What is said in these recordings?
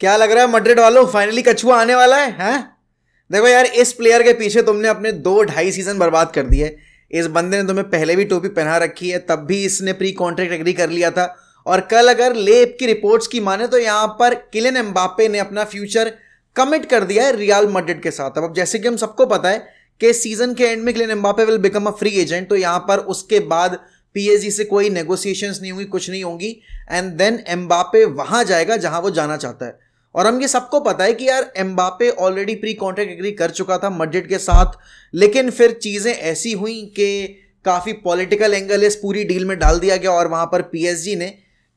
क्या लग रहा है मड्रिड वालों फाइनली कछुआ आने वाला है हैं देखो यार इस प्लेयर के पीछे तुमने अपने दो ढाई सीजन बर्बाद कर दिए इस बंदे ने तुम्हें पहले भी टोपी पहना रखी है तब भी इसने प्री कॉन्ट्रैक्ट एग्री कर लिया था और कल अगर लेब की रिपोर्ट्स की माने तो यहाँ पर किलेन एम्बापे ने अपना फ्यूचर कमिट कर दिया है रियाल मड्रिड के साथ अब जैसे कि हम सबको पता है कि सीजन के एंड में Kylian Mbappe will become a free agent तो यहाँ पर उसके बाद पी से कोई नेगोशिएशंस नहीं होंगी कुछ नहीं होंगी एंड देन एम्बापे वहाँ जाएगा जहाँ वो जाना चाहता है और हम ये सबको पता है कि यार Mbappe already pre contract agree कर चुका था मड्रिड के साथ लेकिन फिर चीज़ें ऐसी हुई कि काफ़ी पॉलिटिकल एंगल इस पूरी डील में डाल दिया गया और वहाँ पर पी ने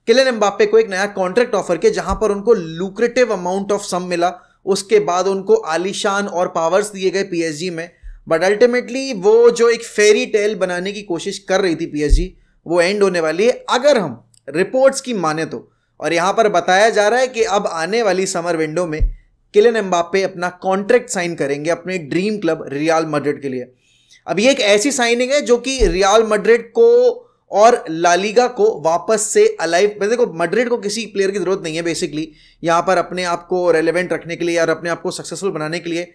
किलन एम्बापे को एक नया कॉन्ट्रैक्ट ऑफर किया जहाँ पर उनको लुक्रेटिव अमाउंट ऑफ सम मिला उसके बाद उनको आलिशान और पावर्स दिए गए पी में बट अल्टीमेटली वो जो एक फेरी टेल बनाने की कोशिश कर रही थी पी वो एंड होने वाली है अगर हम रिपोर्ट्स की माने तो और यहाँ पर बताया जा रहा है कि अब आने वाली समर विंडो में किलन एम्बापे अपना कॉन्ट्रैक्ट साइन करेंगे अपने ड्रीम क्लब रियाल मड्रिड के लिए अब ये एक ऐसी साइनिंग है जो कि रियाल मड्रिड को और लालीगा को वापस से अलाइव मैं देखो मड्रिड को किसी प्लेयर की जरूरत नहीं है बेसिकली यहाँ पर अपने आप को रेलिवेंट रखने के लिए और अपने आप को सक्सेसफुल बनाने के लिए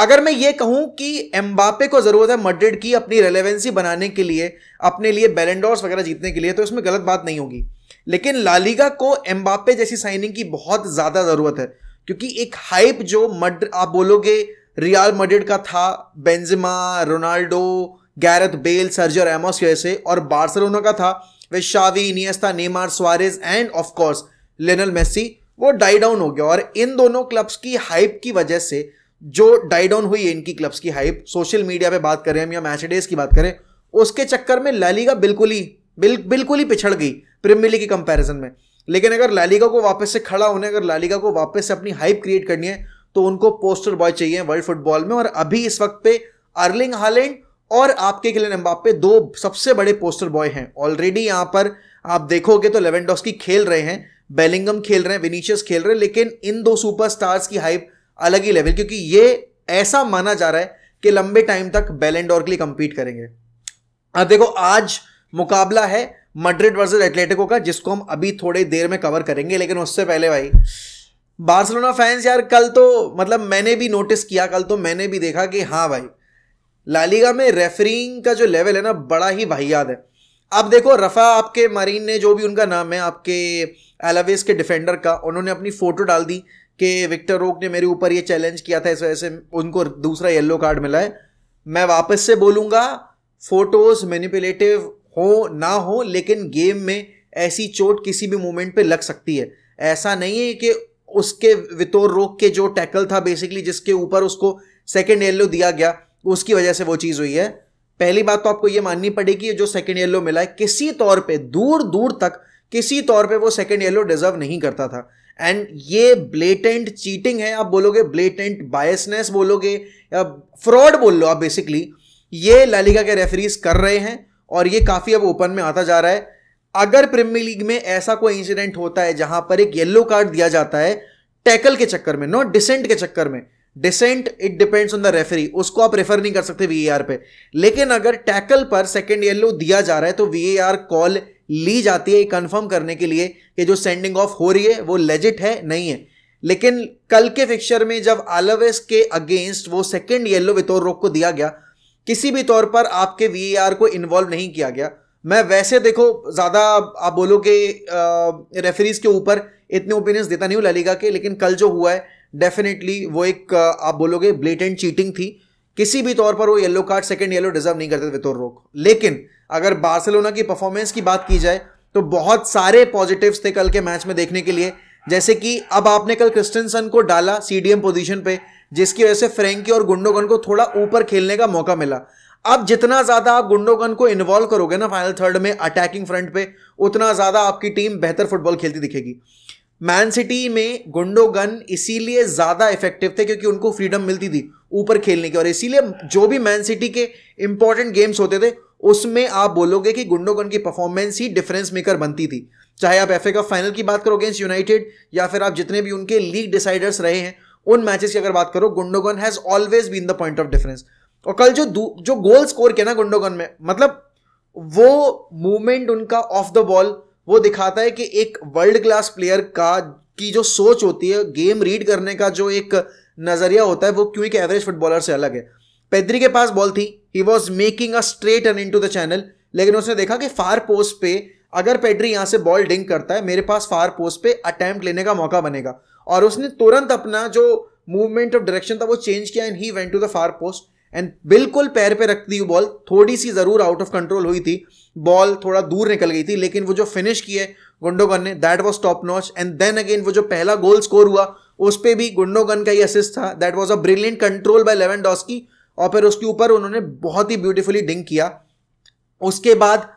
अगर मैं ये कहूँ कि एम्बापे को जरूरत है मड्रिड की अपनी रेलिवेंसी बनाने के लिए अपने लिए बैलेंडोर्स वगैरह जीतने के लिए तो इसमें गलत बात नहीं होगी लेकिन लालीगा को एम्बापे जैसी साइनिंग की बहुत ज़्यादा ज़रूरत है क्योंकि एक हाइप जो मड आप बोलोगे रियाल मड्रिड का था Benzema Ronaldo Gareth Bale Sergio Ramos जैसे और बार्सिलोना का था वे Xavi Iniesta Neymar Suarez and of course Lionel Messi वो डाई डाउन हो गया और इन दोनों क्लब्स की हाइप की वजह से जो डाई डाउन हुई है इनकी क्लब्स की हाइप सोशल मीडिया पे बात करें हम या मैचडेज की बात करें उसके चक्कर में लालीगा बिल्कुल ही बिल, बिल्कुल ही पिछड़ गई प्रीमियर लीग के कंपैरिजन में लेकिन अगर लालिगा को वापस से खड़ा होने अगर लालिगा को वापस से अपनी हाइप क्रिएट करनी है तो उनको पोस्टर बॉय चाहिए वर्ल्ड फुटबॉल में और अभी इस वक्त पे अर्लिंग हालैंड और आपके किले एम्बापे दो सबसे बड़े पोस्टर बॉय हैं ऑलरेडी यहाँ पर आप देखोगे तो लेवेंडोस्की खेल रहे हैं बेलिंगम खेल रहे हैं विनीशियस खेल रहे हैं लेकिन इन दो सुपरस्टार्स की हाइप अलग ही लेवल क्योंकि ये ऐसा माना जा रहा है कि लंबे टाइम तक बेलेंडोर के लिए कंपीट करेंगे अब देखो आज मुकाबला है मड्रिड वर्सेज एथलेटिको का जिसको हम अभी थोड़े देर में कवर करेंगे लेकिन उससे पहले भाई बार्सिलोना फैंस यार कल तो मतलब मैंने भी नोटिस किया कल तो मैंने भी देखा कि हाँ भाई लालीगा में रेफरिंग का जो लेवल है ना बड़ा ही याद है अब देखो रफ़ा आपके मरीन ने जो भी उनका नाम है आपके एलावेस के डिफेंडर का उन्होंने अपनी फ़ोटो डाल दी कि विक्टर रोक ने मेरे ऊपर ये चैलेंज किया था इस वजह से उनको दूसरा येलो कार्ड मिला है मैं वापस से बोलूँगा फोटोज़ मैनिपुलेटिव हो ना हो लेकिन गेम में ऐसी चोट किसी भी मोमेंट पे लग सकती है ऐसा नहीं है कि उसके वितोर रोक के जो टैकल था बेसिकली जिसके ऊपर उसको सेकेंड येल्लो दिया गया उसकी वजह से वो चीज़ हुई है पहली बात तो आपको ये माननी पड़ेगी जो सेकेंड येल्लो मिला है किसी तौर पे दूर दूर तक किसी तौर पे वो सेकेंड येलो डिजर्व नहीं करता था एंड ये ब्लेटेंट चीटिंग है आप बोलोगे ब्लेटेंट बायसनेस बोलोगे या फ्रॉड बोल लो आप बेसिकली ये लालिका के रेफरीज कर रहे हैं और ये काफ़ी अब ओपन में आता जा रहा है अगर प्रीमियर लीग में ऐसा कोई इंसिडेंट होता है जहां पर एक येलो कार्ड दिया जाता है टैकल के चक्कर में नॉट डिसेंट के चक्कर में dissent it depends on the referee उसको आप रेफर नहीं कर सकते वीएआर पे लेकिन अगर टैकल पर सेकेंड येलो दिया जा रहा है तो वी कॉल ली जाती है कंफर्म करने के लिए कि जो सेंडिंग ऑफ हो रही है वो लेजिट है नहीं है लेकिन कल के फिक्चर में जब आलवेस के अगेंस्ट वो सेकेंड येलो वितोर रोक को दिया गया किसी भी तौर पर आपके वी को इन्वॉल्व नहीं किया गया मैं वैसे देखो ज़्यादा आप बोलो कि रेफरीज के ऊपर इतने ओपिनियंस देता नहीं हूँ ललिगा के लेकिन कल जो हुआ है डेफिनेटली वो एक आप बोलोगे ब्लेटेंट चीटिंग थी किसी भी तौर पर वो yellow card second yellow deserve नहीं करते वितोर रोक लेकिन अगर बार्सिलोना की परफॉर्मेंस की बात की जाए तो बहुत सारे पॉजिटिव्स थे कल के मैच में देखने के लिए जैसे कि अब आपने कल क्रिस्टनसन को डाला एम पोजीशन पे जिसकी वजह से फ्रेंकी और गुंडोगन को थोड़ा ऊपर खेलने का मौका मिला अब जितना ज्यादा आप गुंडोगन को इन्वॉल्व करोगे ना फाइनल थर्ड में अटैकिंग फ्रंट पे उतना ज्यादा आपकी टीम बेहतर फुटबॉल खेलती दिखेगी मैन सिटी में गुंडोगन इसीलिए ज्यादा इफेक्टिव थे क्योंकि उनको फ्रीडम मिलती थी ऊपर खेलने की और इसीलिए जो भी मैन सिटी के इंपॉर्टेंट गेम्स होते थे उसमें आप बोलोगे कि गुंडोगन की परफॉर्मेंस ही डिफरेंस मेकर बनती थी चाहे आप एफ ए कप फाइनल की बात करो अगेंस्ट यूनाइटेड या फिर आप जितने भी उनके लीग डिसाइडर्स रहे हैं उन मैचेस की अगर बात करो Gundogan has always been the point of difference और कल जो जो गोल स्कोर किया ना गुंडोगन में मतलब वो मूवमेंट उनका ऑफ द बॉल वो दिखाता है कि एक वर्ल्ड क्लास प्लेयर का की जो सोच होती है गेम रीड करने का जो एक नजरिया होता है वो क्यों एक एवरेज फुटबॉलर से अलग है पेद्री के पास बॉल थी he was making a straight run into the channel लेकिन उसने देखा कि फार पोस्ट पे अगर पेड्री यहां से बॉल डिंग करता है मेरे पास फार पोस्ट पे अटैम्प्ट लेने का मौका बनेगा और उसने तुरंत अपना जो मूवमेंट ऑफ डायरेक्शन था वो चेंज किया and he went to the far post एंड बिल्कुल पैर पे रख दी बॉल थोड़ी सी ज़रूर आउट ऑफ कंट्रोल हुई थी बॉल थोड़ा दूर निकल गई थी लेकिन वो जो फिनिश किए गुंडोगन ने that was top notch and then again वो जो पहला गोल स्कोर हुआ उस पर भी गुंडोगन का ही असिस्ट था that was a brilliant control by Lewandowski और फिर उसके ऊपर उन्होंने बहुत ही ब्यूटिफुली डिंक किया उसके बाद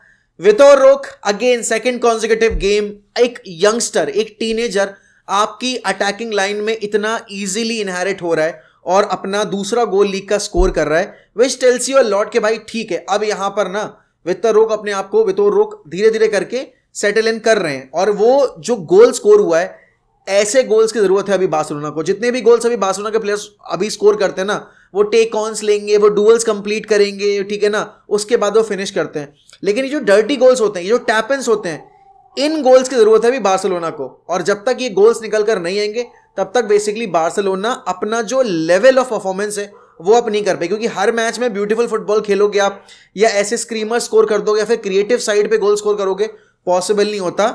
और Roque again second consecutive game एक यंगस्टर एक टीनेजर आपकी अटैकिंग लाइन में इतना इजीली इनहेरिट हो रहा है और अपना दूसरा गोल लीग का स्कोर कर रहा है विच टेल्स यू लॉर्ड के भाई ठीक है अब यहां पर ना वित्तर रोक अपने आप को वितोर रोक धीरे धीरे करके सेटल इन कर रहे हैं और वो जो गोल स्कोर हुआ है ऐसे गोल्स की जरूरत है अभी बार्सिलोना को जितने भी गोल्स अभी बासुना के प्लेयर्स अभी स्कोर करते हैं ना वो टेक ऑन्स लेंगे वो डुअल्स कंप्लीट करेंगे ठीक है ना उसके बाद वो फिनिश करते हैं लेकिन ये जो डर्टी गोल्स होते हैं ये जो टैपन्स होते हैं इन गोल्स की जरूरत है भी बार्सिलोना को और जब तक ये गोल्स निकल कर नहीं आएंगे तब तक बेसिकली बार्सिलोना अपना जो लेवल ऑफ परफॉर्मेंस है वो आप नहीं कर पाए क्योंकि हर मैच में ब्यूटीफुल फुटबॉल खेलोगे आप या ऐसे स्क्रीमर स्कोर कर दोगे या फिर क्रिएटिव साइड पे गोल स्कोर करोगे पॉसिबल नहीं होता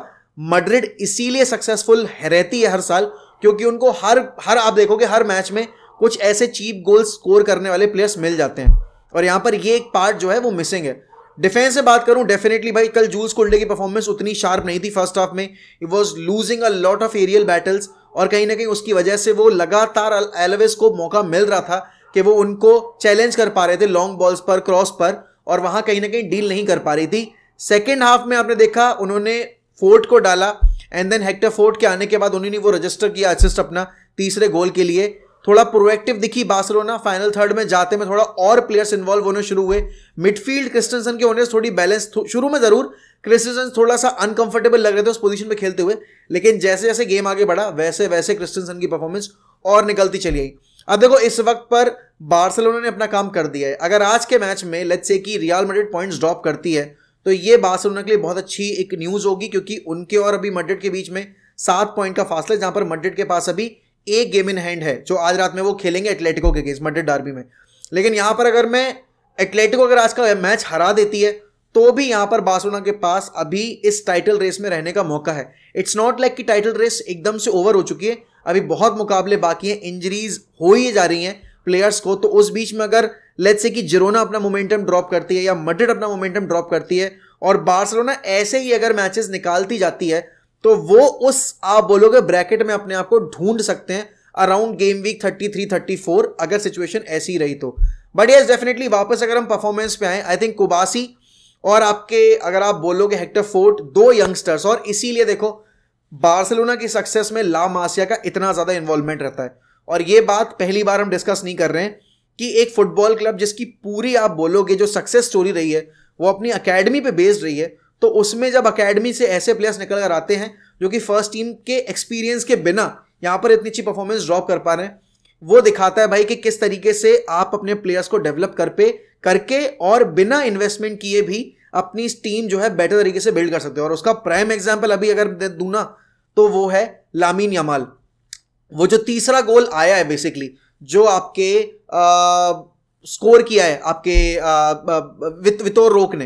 मड्रिड इसीलिए सक्सेसफुल रहती है हर साल क्योंकि उनको हर हर आप देखोगे हर मैच में कुछ ऐसे चीप गोल स्कोर करने वाले प्लेयर्स मिल जाते हैं और यहाँ पर ये एक पार्ट जो है वो मिसिंग है डिफेंस से बात करूं डेफिनेटली भाई कल जूल्स कोल्डे की परफॉर्मेंस उतनी शार्प नहीं थी फर्स्ट हाफ में he was losing a lot of aerial battles और कहीं ना कहीं उसकी वजह से वो लगातार एलवेस को मौका मिल रहा था कि वो उनको चैलेंज कर पा रहे थे लॉन्ग बॉल्स पर क्रॉस पर और वहां कहीं ना कहीं डील नहीं कर पा रही थी सेकेंड हाफ में आपने देखा उन्होंने फोर्ट को डाला एंड देन हेक्टर फोर्ट के आने के बाद उन्होंने वो रजिस्टर किया असिस्ट अपना तीसरे गोल के लिए थोड़ा प्रोएक्टिव दिखी बार्सिलोना फाइनल थर्ड में जाते में थोड़ा और प्लेयर्स इन्वॉल्व होने शुरू हुए मिडफील्ड क्रिस्टनसन के होने से थोड़ी बैलेंस शुरू में जरूर क्रिस्टनसन थोड़ा सा अनकंफर्टेबल लग रहे थे उस पोजीशन में खेलते हुए लेकिन जैसे जैसे गेम आगे बढ़ा वैसे वैसे क्रिस्टनसन की परफॉर्मेंस और निकलती चली आई अब देखो इस वक्त पर बार्सिलोना ने अपना काम कर दिया है अगर आज के मैच में लेट्स से कि रियल मेड्रिड पॉइंट्स ड्रॉप करती है तो ये बार्सिलोना के लिए बहुत अच्छी एक न्यूज़ होगी क्योंकि उनके और अभी मड्रिड के बीच में सात पॉइंट का फासला है जहां पर मड्रिड के पास अभी एक गेम इन हैंड है जो आज रात में वो खेलेंगे एटलेटिको के अगेंस्ट मड्रिड डार्बी में लेकिन यहाँ पर अगर मैं एटलेटिको अगर आज का मैच हरा देती है तो भी यहाँ पर बासोना के पास अभी इस टाइटल रेस में रहने का मौका है इट्स नॉट लाइक कि टाइटल रेस एकदम से ओवर हो चुकी है अभी बहुत मुकाबले बाकी हैं इंजरीज हो ही जा रही हैं प्लेयर्स को तो उस बीच में अगर लेट्स से कि जिरोना अपना मोमेंटम ड्रॉप करती है या मड्रिड अपना मोमेंटम ड्रॉप करती है और बार्सलोना ऐसे ही अगर मैचेस निकालती जाती है तो वो उस आप बोलोगे ब्रैकेट में अपने आप को ढूंढ सकते हैं अराउंड गेम वीक 33 34 अगर सिचुएशन ऐसी रही तो बट यस डेफिनेटली वापस अगर हम परफॉर्मेंस पे आए आई थिंक कुबासी और आपके अगर आप बोलोगे हेक्टर फोर्ट दो यंगस्टर्स और इसीलिए देखो बार्सिलोना की सक्सेस में ला मासिया का इतना ज़्यादा इन्वॉल्वमेंट रहता है और ये बात पहली बार हम डिस्कस नहीं कर रहे हैं कि एक फुटबॉल क्लब जिसकी पूरी आप बोलोगे जो सक्सेस स्टोरी रही है वो अपनी अकेडमी पे बेस्ड रही है तो उसमें जब अकेडमी से ऐसे प्लेयर्स निकल कर आते हैं जो कि फर्स्ट टीम के एक्सपीरियंस के बिना यहाँ पर इतनी अच्छी परफॉर्मेंस ड्रॉप कर पा रहे हैं वो दिखाता है भाई कि किस तरीके से आप अपने प्लेयर्स को डेवलप कर पे करके और बिना इन्वेस्टमेंट किए भी अपनी टीम जो है बेटर तरीके से बिल्ड कर सकते हो और उसका प्राइम एग्जाम्पल अभी अगर दूँ ना तो वो है लामिन यमाल वो जो तीसरा गोल आया है बेसिकली जो आपके आ, स्कोर किया है आपके आ, आ, वित, वितोर रोक ने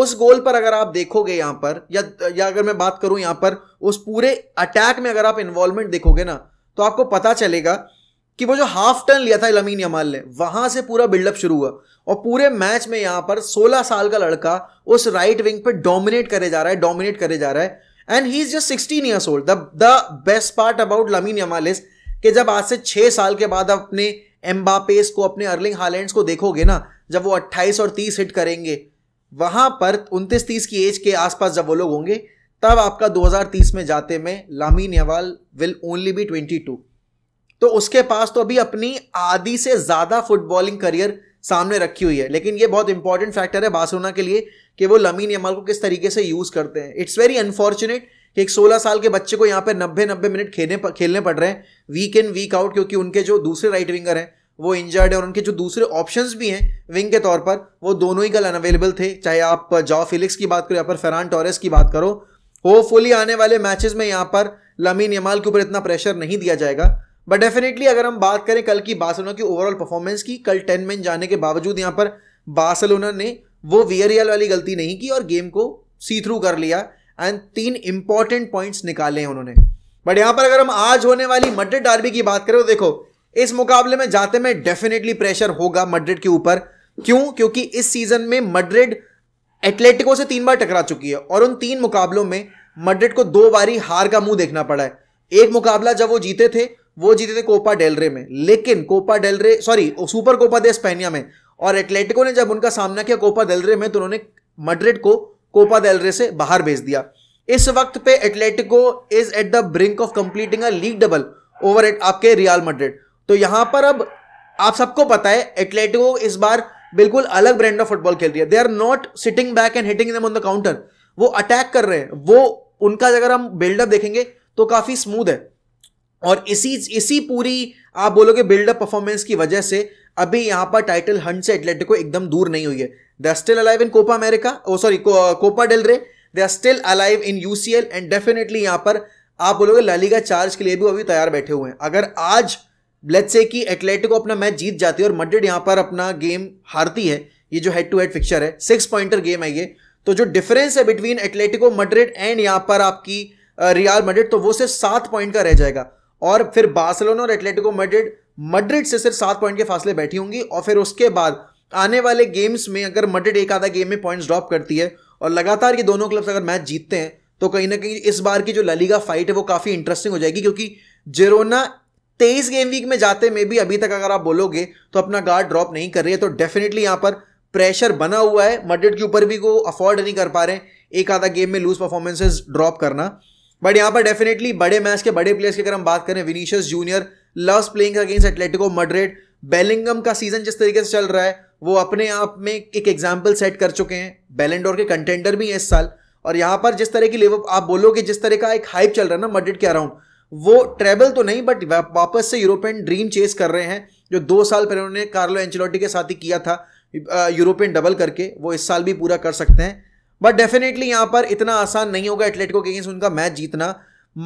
उस गोल पर अगर आप देखोगे यहां पर या या अगर मैं बात करूं यहां पर उस पूरे अटैक में अगर आप इन्वॉल्वमेंट देखोगे ना तो आपको पता चलेगा कि वो जो हाफ टर्न लिया था लमीन यमाल ने वहां से पूरा बिल्डअप शुरू हुआ और पूरे मैच में यहां पर 16 साल का लड़का उस राइट विंग पे डोमिनेट करे जा रहा है डोमिनेट करे जा रहा है and he is just sixteen years old the best part about Lamine Yamal is कि जब आज से छह साल के बाद अपने एम्बापेस को अपने अर्लिंग हालैंड को देखोगे ना जब वो अट्ठाईस और तीस हिट करेंगे वहां पर उनतीस तीस की एज के आसपास जब वो लोग होंगे तब आपका 2030 में जाते में लामी यवाल विल ओनली बी 22 तो उसके पास तो अभी अपनी आधी से ज्यादा फुटबॉलिंग करियर सामने रखी हुई है लेकिन ये बहुत इंपॉर्टेंट फैक्टर है बार्सिलोना के लिए कि वो लमीन यमाल को किस तरीके से यूज करते हैं इट्स वेरी अनफॉर्चुनेट कि एक 16 साल के बच्चे को यहाँ पर नब्बे नब्बे मिनट खेलने खेलने पड़ रहे हैं वीक इन वीक आउट क्योंकि उनके जो दूसरे राइट विंगर हैं वो इंजर्ड है और उनके जो दूसरे ऑप्शन भी हैं विंग के तौर पर वो दोनों ही कल अनअवेलेबल थे चाहे आप जाओ फिलिक्स की बात करो या पर फेरान टॉरेस की बात करो होपफुली आने वाले मैचेस में यहाँ पर लमीन यमाल के ऊपर इतना प्रेशर नहीं दिया जाएगा बट डेफिनेटली अगर हम बात करें कल की बासलोना की ओवरऑल परफॉर्मेंस की कल टेन मैन जाने के बावजूद यहाँ पर बार्सलोना ने वो वियरियल वाली गलती नहीं की और गेम को सी थ्रू कर लिया एंड तीन इंपॉर्टेंट पॉइंट्स निकाले हैं उन्होंने बट यहाँ पर अगर हम आज होने वाली मड्रिड डार्बी की बात करें तो देखो इस मुकाबले में जाते में डेफिनेटली प्रेशर होगा मड्रिड के ऊपर क्यों क्योंकि इस सीजन में मड्रिड एटलेटिको से तीन बार टकरा चुकी है और उन तीन मुकाबलों में मड्रिड को दो बारी हार का मुंह देखना पड़ा है एक मुकाबला जब वो जीते थे वो जीते थे कोपा डेलरे में लेकिन Copa del Rey sorry super Copa de Espana में और एटलेटिको ने जब उनका सामना किया कोपा डेलरे में तो उन्होंने मड्रिड को कोपा डेलरे से बाहर भेज दिया इस वक्त पे Atletico is at the brink of completing a league double over at आपके रियाल मड्रिड तो यहां पर अब आप सबको पता है एटलेटिको इस बार बिल्कुल अलग ब्रांड ऑफ फुटबॉल खेल रही है they are not sitting back and hitting on the counter वो अटैक कर रहे हैं वो उनका अगर हम बिल्डअप देखेंगे तो काफी स्मूथ है और इसी इसी पूरी आप बोलोगे बिल्डअप परफॉर्मेंस की वजह से अभी यहां पर टाइटल हंट से एटलेटिको एकदम दूर नहीं हुई है they are still alive in Copa America oh sorry Copa del Rey they are still alive in UCL and definitely यहां पर आप बोलोगे लालीगा चार्ज के लिए भी अभी तैयार बैठे हुए हैं अगर आज लेट्स से कि एटलेटिको अपना मैच जीत जाती है और मड्रिड यहाँ पर अपना गेम हारती है ये जो हेड टू हेड फिक्चर है सिक्स पॉइंटर गेम है ये तो जो डिफरेंस है बिटवीन एटलेटिको मड्रिड एंड यहाँ पर आपकी रियाल मड्रिड तो वो सिर्फ सात पॉइंट का रह जाएगा और फिर बार्सिलोना और एटलेटिको मड्रिड मड्रिड से सिर्फ सात पॉइंट के फासले बैठी होंगी और फिर उसके बाद आने वाले गेम्स में अगर मड्रिड एक आधा गेम में पॉइंट्स ड्रॉप करती है और लगातार ये दोनों क्लब्स अगर मैच जीतते हैं तो कहीं ना कहीं इस बार की जो ललीगा फाइट है वो काफ़ी इंटरेस्टिंग हो जाएगी क्योंकि जेरोना तेईस गेम वीक में जाते में भी अभी तक अगर आप बोलोगे तो अपना गार्ड ड्रॉप नहीं कर रही है तो डेफिनेटली यहाँ पर प्रेशर बना हुआ है मडेड के ऊपर भी वो अफोर्ड नहीं कर पा रहे एक आधा गेम में लूज परफॉर्मेंसेज ड्रॉप करना बट यहाँ पर डेफिनेटली बड़े मैच के बड़े प्लेयर्स की अगर हम बात करें Vinicius Junior loves playing against Atletico Madrid Bellingham का सीजन जिस तरीके से चल रहा है वो अपने आप में एक एग्जाम्पल सेट कर चुके हैं बेलेंडोर के कंटेंडर भी हैं इस साल और यहाँ पर जिस तरह की लेवल आप बोलोगे जिस तरह का एक हाइप चल रहा है ना मडेड के अराउंड वो ट्रेबल तो नहीं बट वापस से यूरोपियन ड्रीम चेस कर रहे हैं जो दो साल पहले उन्होंने कार्लो एंचलोटी के साथ ही किया था यूरोपियन डबल करके वो इस साल भी पूरा कर सकते हैं बट डेफिनेटली यहाँ पर इतना आसान नहीं होगा एटलेटिको के अगेंस्ट उनका मैच जीतना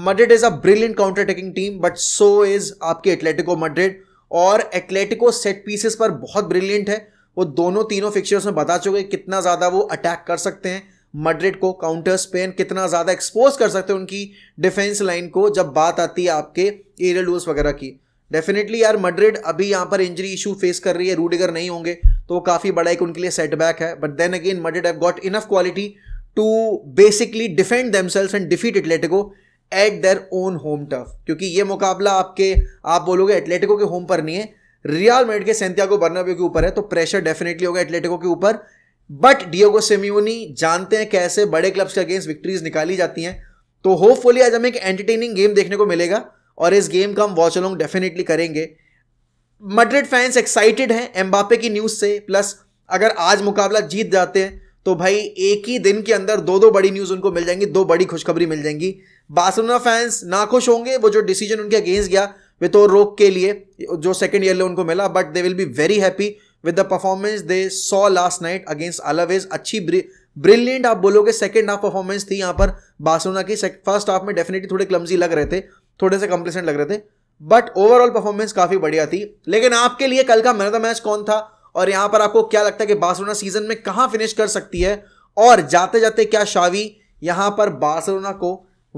Madrid is a brilliant counter attacking team but so is आपके एटलेटिको मड्रिड और एटलेटिको सेट पीसेस पर बहुत ब्रिलियंट है वो दोनों तीनों फिक्चर्स में बता चुके कितना ज़्यादा वो अटैक कर सकते हैं मड्रिड को काउंटर स्पेन कितना ज़्यादा एक्सपोज कर सकते हैं उनकी डिफेंस लाइन को जब बात आती है आपके एरियल लूज वगैरह की डेफिनेटली यार मड्रिड अभी यहाँ पर इंजरी इशू फेस कर रही है रूडिगर नहीं होंगे तो काफ़ी बड़ा एक उनके लिए सेटबैक है but then again Madrid have got enough quality to basically defend themselves and defeat Atletico at their own home turf क्योंकि ये मुकाबला आपके आप बोलोगे एटलेटिको के होम पर नहीं है रियल मेड के सेंतियागो बर्नाब्यू के ऊपर है तो प्रेशर डेफिनेटली होगा एटलेटिको के ऊपर बट डियोगो सेम्यूनी जानते हैं कैसे बड़े क्लब्स के अगेंस्ट विक्ट्रीज निकाली जाती हैं तो होपफुली आज हमें एक एंटरटेनिंग गेम देखने को मिलेगा और इस गेम का हम वॉच अलोंग डेफिनेटली करेंगे मड्रिड फैंस एक्साइटेड हैं एम्बापे की न्यूज़ से प्लस अगर आज मुकाबला जीत जाते हैं तो भाई एक ही दिन के अंदर दो दो बड़ी न्यूज़ उनको मिल जाएंगी दो बड़ी खुशखबरी मिल जाएंगी बार्सिलोना फैंस ना खुश होंगे वो जो डिसीजन उनके अगेंस्ट गया तो रोक के लिए जो सेकंड ईयर उनको मिला but they will be very happy with the performance they saw last night against Alaves अच्छी ब्रिलियंट आप बोलोगे सेकेंड हाफ परफॉर्मेंस थी यहाँ पर बार्सोना की फर्स्ट हाफ में डेफिनेटली थोड़े क्लमजी लग रहे थे थोड़े से कंप्लेसेंट लग रहे थे बट ओवरऑल परफॉर्मेंस काफी बढ़िया थी लेकिन आपके लिए कल का मैन ऑफ द मैच कौन था और यहां पर आपको क्या लगता है कि बार्सोना सीजन में कहा फिनिश कर सकती है और जाते जाते क्या शावी यहां पर बार्सोना को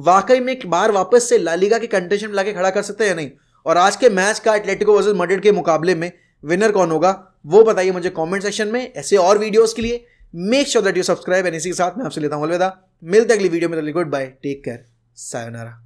वाकई में एक बार वापस से लालिगा के कंटेशन में लाके खड़ा कर सकते हैं नहीं और आज के मैच का एटलेटिको वर्सेज मडेड के मुकाबले में विनर कौन होगा वो बताइए मुझे कमेंट सेक्शन में ऐसे और वीडियोस के लिए make sure that you subscribe and इसी के साथ मैं आपसे लेता हूँ अलविदा मिलते अगली वीडियो में good bye take care sayonara